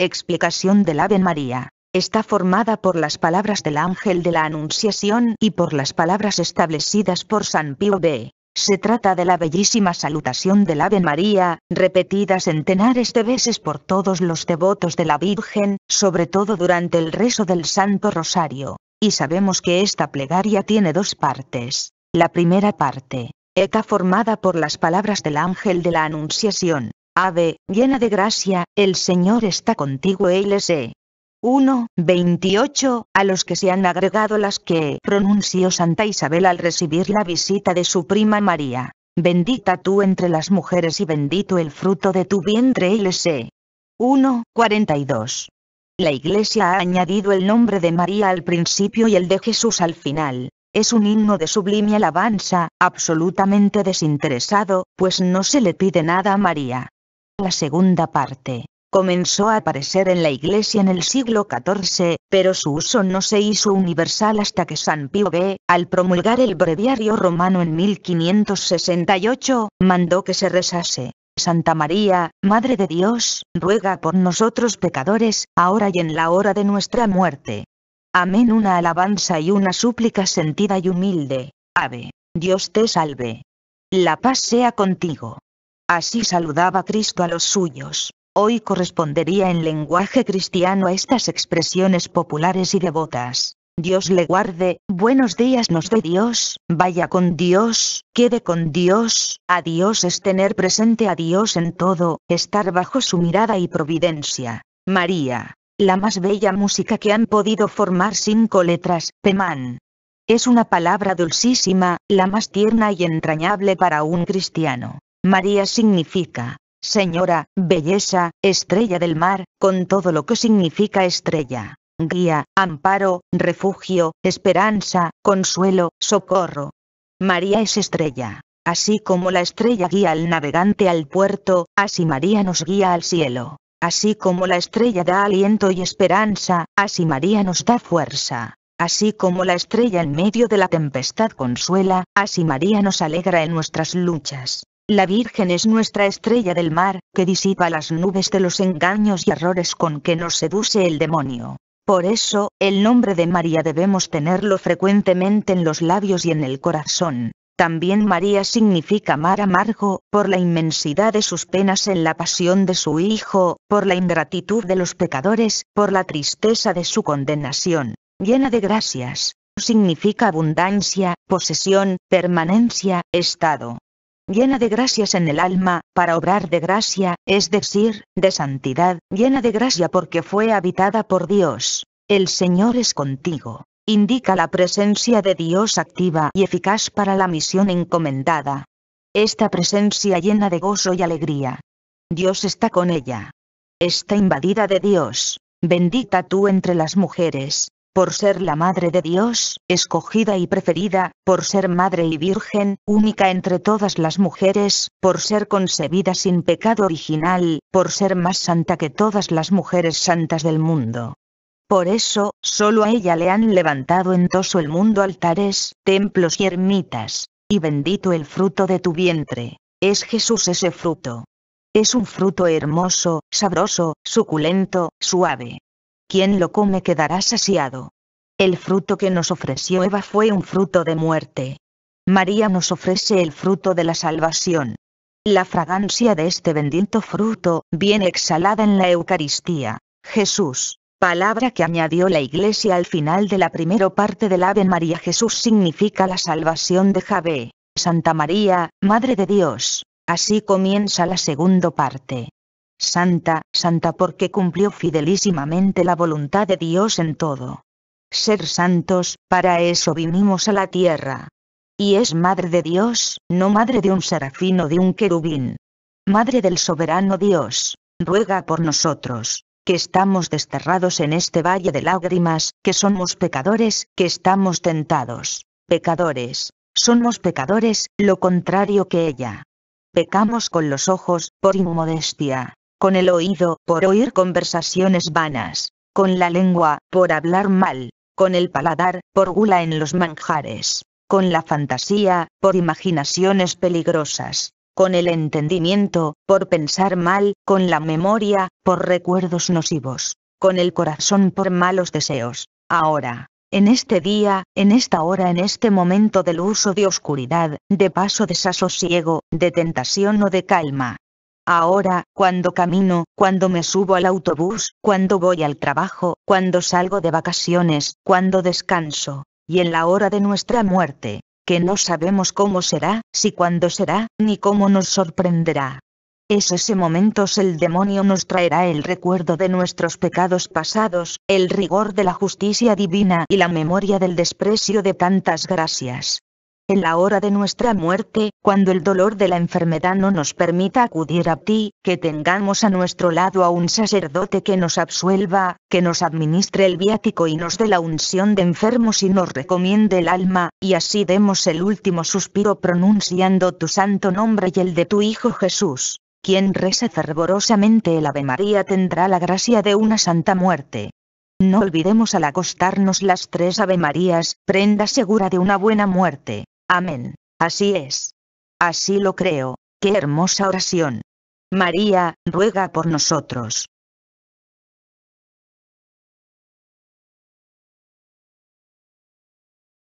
Explicación del Ave María. Está formada por las palabras del ángel de la Anunciación y por las palabras establecidas por San Pío B. Se trata de la bellísima salutación del Ave María, repetida centenares de veces por todos los devotos de la Virgen, sobre todo durante el rezo del Santo Rosario. Y sabemos que esta plegaria tiene dos partes. La primera parte, está formada por las palabras del ángel de la Anunciación, Ave, llena de gracia, el Señor está contigo. LC. 1, 28, a los que se han agregado las que pronunció Santa Isabel al recibir la visita de su prima María. Bendita tú entre las mujeres y bendito el fruto de tu vientre LC. 1, 42. La Iglesia ha añadido el nombre de María al principio y el de Jesús al final. Es un himno de sublime alabanza, absolutamente desinteresado, pues no se le pide nada a María. La segunda parte comenzó a aparecer en la Iglesia en el siglo XIV, pero su uso no se hizo universal hasta que San Pío V, al promulgar el breviario romano en 1568, mandó que se rezase. Santa María, Madre de Dios, ruega por nosotros pecadores, ahora y en la hora de nuestra muerte. Amén. Una alabanza y una súplica sentida y humilde. Ave, Dios te salve. La paz sea contigo. Así saludaba Cristo a los suyos. Hoy correspondería en lenguaje cristiano a estas expresiones populares y devotas. Dios le guarde, buenos días nos dé Dios, vaya con Dios, quede con Dios, a Dios es tener presente a Dios en todo, estar bajo su mirada y providencia. María. La más bella música que han podido formar cinco letras, Pemán. Es una palabra dulcísima, la más tierna y entrañable para un cristiano. María significa, Señora, belleza, estrella del mar, con todo lo que significa estrella. Guía, amparo, refugio, esperanza, consuelo, socorro. María es estrella. Así como la estrella guía al navegante al puerto, así María nos guía al cielo. Así como la estrella da aliento y esperanza, así María nos da fuerza. Así como la estrella en medio de la tempestad consuela, así María nos alegra en nuestras luchas. La Virgen es nuestra estrella del mar, que disipa las nubes de los engaños y errores con que nos seduce el demonio. Por eso, el nombre de María debemos tenerlo frecuentemente en los labios y en el corazón. También María significa mar amargo, por la inmensidad de sus penas en la pasión de su Hijo, por la ingratitud de los pecadores, por la tristeza de su condenación. Llena de gracias, significa abundancia, posesión, permanencia, estado llena de gracias en el alma, para obrar de gracia, es decir, de santidad, llena de gracia porque fue habitada por Dios. El Señor es contigo. Indica la presencia de Dios activa y eficaz para la misión encomendada. Esta presencia llena de gozo y alegría. Dios está con ella. Está invadida de Dios. Bendita tú entre las mujeres, por ser la Madre de Dios, escogida y preferida, por ser Madre y Virgen, única entre todas las mujeres, por ser concebida sin pecado original, por ser más santa que todas las mujeres santas del mundo. Por eso, solo a ella le han levantado en todo el mundo altares, templos y ermitas. Y bendito el fruto de tu vientre. Es Jesús ese fruto. Es un fruto hermoso, sabroso, suculento, suave quien lo come quedará saciado. El fruto que nos ofreció Eva fue un fruto de muerte. María nos ofrece el fruto de la salvación. La fragancia de este bendito fruto viene exhalada en la Eucaristía. Jesús, palabra que añadió la Iglesia al final de la primera parte del Ave María Jesús significa la salvación de Javé, Santa María, Madre de Dios. Así comienza la segunda parte. Santa, santa porque cumplió fidelísimamente la voluntad de Dios en todo. Ser santos, para eso vinimos a la tierra. Y es madre de Dios, no madre de un serafín o de un querubín. Madre del soberano Dios, ruega por nosotros, que estamos desterrados en este valle de lágrimas, que somos pecadores, que estamos tentados, pecadores, somos pecadores, lo contrario que ella. Pecamos con los ojos, por inmodestia, con el oído, por oír conversaciones vanas, con la lengua, por hablar mal, con el paladar, por gula en los manjares, con la fantasía, por imaginaciones peligrosas, con el entendimiento, por pensar mal, con la memoria, por recuerdos nocivos, con el corazón por malos deseos. Ahora, en este día, en esta hora, en este momento del uso de oscuridad, de paso desasosiego, de tentación o de calma, Ahora, cuando camino, cuando me subo al autobús, cuando voy al trabajo, cuando salgo de vacaciones, cuando descanso, y en la hora de nuestra muerte, que no sabemos cómo será, si cuándo será, ni cómo nos sorprenderá. Es ese momento el demonio nos traerá el recuerdo de nuestros pecados pasados, el rigor de la justicia divina y la memoria del desprecio de tantas gracias en la hora de nuestra muerte, cuando el dolor de la enfermedad no nos permita acudir a ti, que tengamos a nuestro lado a un sacerdote que nos absuelva, que nos administre el viático y nos dé la unción de enfermos y nos recomiende el alma, y así demos el último suspiro pronunciando tu santo nombre y el de tu Hijo Jesús. Quien reza fervorosamente el Ave María tendrá la gracia de una santa muerte. No olvidemos al acostarnos las tres Ave Marías, prenda segura de una buena muerte. Amén. Así es. Así lo creo. Qué hermosa oración. María, ruega por nosotros.